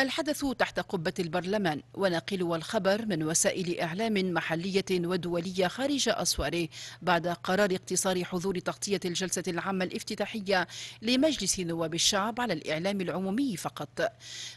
الحدث تحت قبة البرلمان ونقل الخبر من وسائل إعلام محلية ودولية خارج أسواره بعد قرار اقتصار حضور تغطية الجلسة العامة الافتتاحية لمجلس نواب الشعب على الإعلام العمومي فقط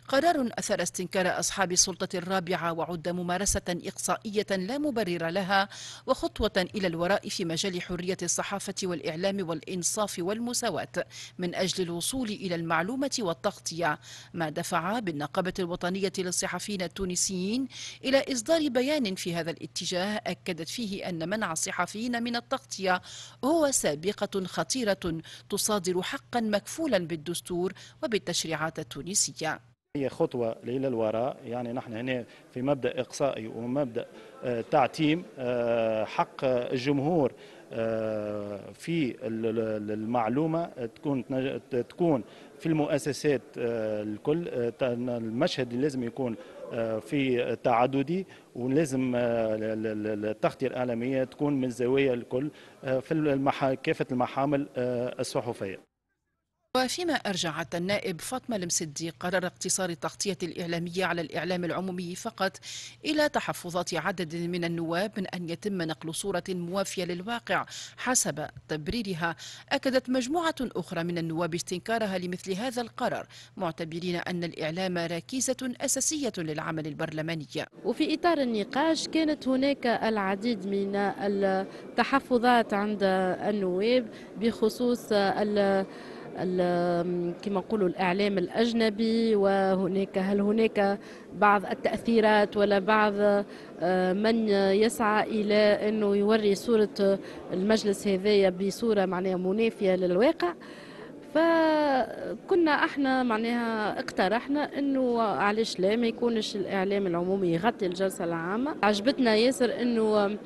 قرار أثار استنكار أصحاب السلطة الرابعة وعد ممارسة إقصائية لا مبرر لها وخطوة إلى الوراء في مجال حرية الصحافة والإعلام والإنصاف والمساواة من أجل الوصول إلى المعلومة والتغطية ما دفع بالنقل النقابة الوطنية للصحفيين التونسيين إلى إصدار بيان في هذا الاتجاه أكدت فيه أن منع الصحفيين من التغطية هو سابقة خطيرة تصادر حقا مكفولا بالدستور وبالتشريعات التونسية هي خطوة إلى الوراء يعني نحن هنا في مبدأ إقصائي ومبدأ آه، تعتيم آه، حق الجمهور آه، في المعلومه تكون تكون في المؤسسات آه، الكل آه، المشهد لازم يكون في تعددي ولازم التغطية الإعلامية تكون من زوايا الكل في كافة المحامل الصحفية وفيما أرجعت النائب فاطمة المسدي قرار اقتصار التغطية الإعلامية على الإعلام العمومي فقط إلى تحفظات عدد من النواب من أن يتم نقل صورة موافية للواقع حسب تبريرها أكدت مجموعة أخرى من النواب استنكارها لمثل هذا القرار معتبرين أن الإعلام ركيزة أساسية للعمل البرلماني وفي إطار النقاش كانت هناك العديد من التحفظات عند النواب بخصوص كما نقولوا الإعلام الأجنبي وهناك هل هناك بعض التأثيرات ولا بعض آه، من يسعى إلى أنه يوري صورة المجلس هذايا بصورة معناها منافية للواقع فكنا احنا معناها اقترحنا انه علاش لا ما يكونش الاعلام العمومي يغطي الجلسه العامه عجبتنا ياسر انه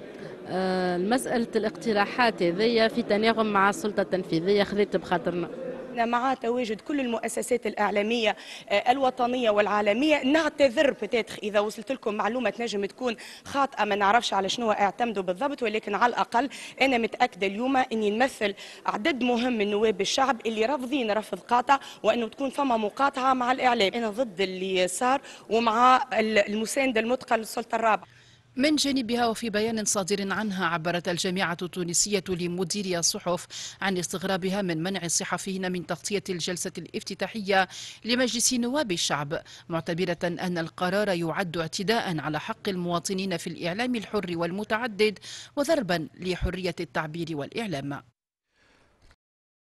آه، مساله الاقتراحات هذيا في تناغم مع السلطه التنفيذيه خذيت بخاطرنا شهدنا مع تواجد كل المؤسسات الإعلامية آه، الوطنية والعالمية نعتذر بتاتخ إذا وصلت لكم معلومة تنجم تكون خاطئة ما نعرفش على شنو اعتمدوا بالضبط ولكن على الأقل أنا متأكدة اليوم أني نمثل عدد مهم من نواب الشعب اللي رافضين رفض قاطع وأنه تكون فما مقاطعة مع الإعلام أنا ضد اللي صار ومع المساندة المطلقة للسلطة الرابعة من جانبها وفي بيان صادر عنها عبرت الجامعة التونسية لمديري الصحف عن استغرابها من منع الصحفيين من تغطية الجلسة الافتتاحية لمجلس نواب الشعب معتبرة أن القرار يعد اعتداء على حق المواطنين في الإعلام الحر والمتعدد وضربا لحرية التعبير والإعلام